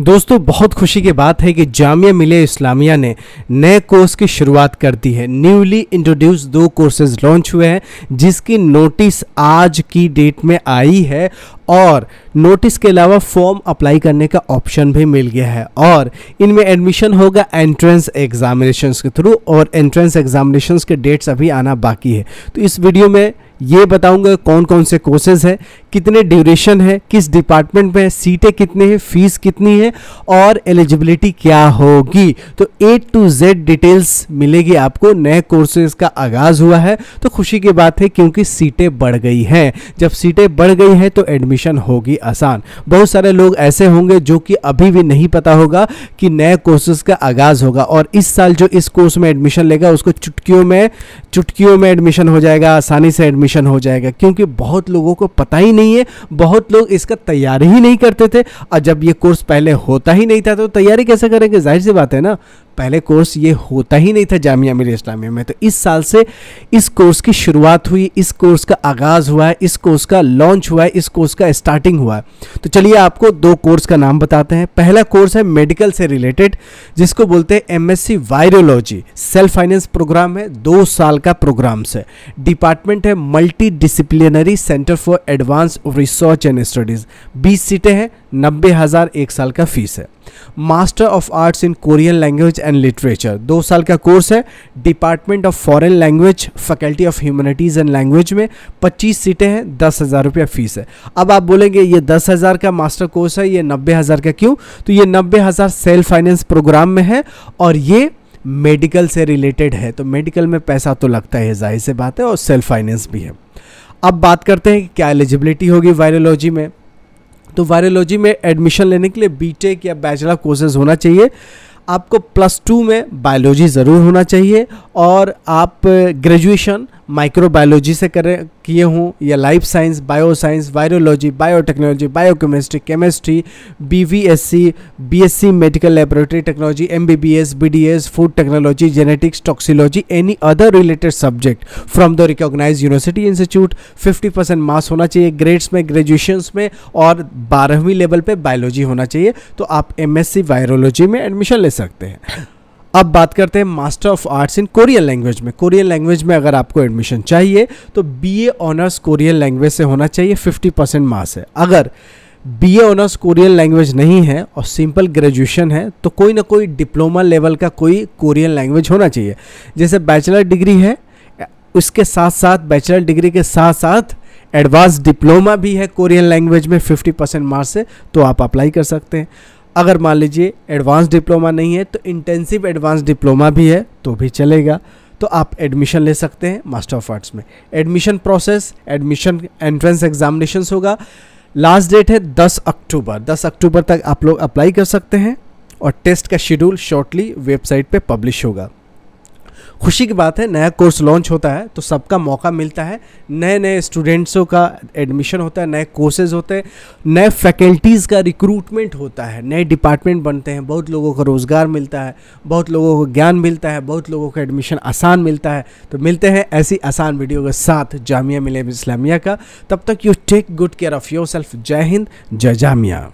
दोस्तों बहुत खुशी की बात है कि जामिया मिले इस्लामिया ने नए कोर्स की शुरुआत कर दी है न्यूली इंट्रोड्यूस दो कोर्सेज लॉन्च हुए हैं जिसकी नोटिस आज की डेट में आई है और नोटिस के अलावा फॉर्म अप्लाई करने का ऑप्शन भी मिल गया है और इनमें एडमिशन होगा एंट्रेंस एग्जामिनेशन के थ्रू और एंट्रेंस एग्जामिनेशन के डेट्स अभी आना बाकी है तो इस वीडियो में ये बताऊंगा कौन कौन से कोर्सेज हैं कितने ड्यूरेशन है किस डिपार्टमेंट में सीटें कितनी है फीस कितनी है और एलिजिबिलिटी क्या होगी तो ए टू जेड डिटेल्स मिलेगी आपको नए कोर्सेज का आगाज़ हुआ है तो खुशी की बात है क्योंकि सीटें बढ़ गई हैं जब सीटें बढ़ गई हैं तो एडमिशन होगी आसान बहुत सारे लोग ऐसे होंगे जो कि अभी भी नहीं पता होगा कि नए कोर्सेज का आगाज़ होगा और इस साल जो इस कोर्स में एडमिशन लेगा उसको चुटकियों में चुटकियों में एडमिशन हो जाएगा आसानी से एडमिशन हो जाएगा क्योंकि बहुत लोगों को पता ही नहीं है बहुत लोग इसका तैयारी ही नहीं करते थे और जब ये कोर्स पहले होता ही नहीं था तो तैयारी कैसे करेंगे जाहिर सी बात है ना पहले कोर्स ये होता ही नहीं था जामिया मिल इस्लामिया में तो इस साल से इस कोर्स की शुरुआत हुई इस कोर्स का आगाज़ हुआ है इस कोर्स का लॉन्च हुआ है इस कोर्स का स्टार्टिंग हुआ है तो चलिए आपको दो कोर्स का नाम बताते हैं पहला कोर्स है मेडिकल से रिलेटेड जिसको बोलते हैं M virology self finance program है दो साल का प्रोग्राम्स है डिपार्टमेंट है multi disciplinary centre for advance research and studies बीस सीटें हैं नब्बे हज़ार एक साल का फीस है master of arts in Korean language and literature दो साल का कोर्स है department of foreign language faculty of humanities and language में 25 सीटें हैं दस हज़ार रुपया फीस है अब आप बोलेंगे ये दस हज़ार का मास्टर कोर्स है ये नब्बे हज़ार का क्यों तो ये नब्बे हज़ार सेल्फ फाइनेंस प्रोग्राम में है और ये मेडिकल से रिलेटेड है तो मेडिकल में पैसा तो लगता है जाहिर सी बात है और सेल्फ फाइनेंस भी है अब बात करते हैं कि क्या एलिजिबिलिटी होगी वायरोलॉजी में तो वायरोलॉजी में एडमिशन लेने के लिए बीटेक या बैचलर कोर्सेज होना चाहिए आपको प्लस टू में बायोलॉजी ज़रूर होना चाहिए और आप ग्रेजुएशन माइक्रोबायोलॉजी से कर किए हों या life science bio science virology biotechnology biochemistry chemistry BVSc BSc medical laboratory technology MBBS BDS food technology genetics toxicology any other related subject from the recognise university institute fifty percent marks होना चाहिए grades में graduation में और बारहवीं level पर biology होना चाहिए तो आप एम वायरोलॉजी में एडमिशन ले सकते हैं अब बात करते हैं master of arts in Korean language में कोरियन लैंग्वेज में अगर आपको एडमिशन चाहिए तो बीए ऑनर्स कोरियन लैंग्वेज से होना चाहिए 50 परसेंट मार्क्स है अगर बीए ऑनर्स कोरियन लैंग्वेज नहीं है और सिंपल ग्रेजुएशन है तो कोई ना कोई डिप्लोमा लेवल का कोई कोरियन लैंग्वेज होना चाहिए जैसे बैचलर डिग्री है उसके साथ साथ बैचलर डिग्री के साथ साथ एडवांस डिप्लोमा भी है कोरियन लैंग्वेज में 50 परसेंट मार्क्स से तो आप अप्लाई कर सकते हैं अगर मान लीजिए एडवांस डिप्लोमा नहीं है तो इंटेंसिव एडवांस डिप्लोमा भी है तो भी चलेगा तो आप एडमिशन ले सकते हैं मास्टर ऑफ आर्ट्स में admission process admission entrance examination होगा लास्ट डेट है 10 अक्टूबर 10 अक्टूबर तक आप लोग अप्लाई कर सकते हैं और टेस्ट का शेड्यूल शॉर्टली वेबसाइट पे पब्लिश होगा खुशी की बात है नया कोर्स लॉन्च होता है तो सबका मौका मिलता है नए नए स्टूडेंट्सों का एडमिशन होता है नए कोर्सेज होते हैं नए फैकल्टीज़ का रिक्रूटमेंट होता है नए डिपार्टमेंट बनते हैं बहुत लोगों को रोज़गार मिलता है बहुत लोगों को ज्ञान मिलता है बहुत लोगों को एडमिशन आसान मिलता है तो मिलते हैं ऐसी आसान वीडियो के साथ जामिया मिले इस्लामिया का तब तक you take good care of yourself जय हिंद जय जामिया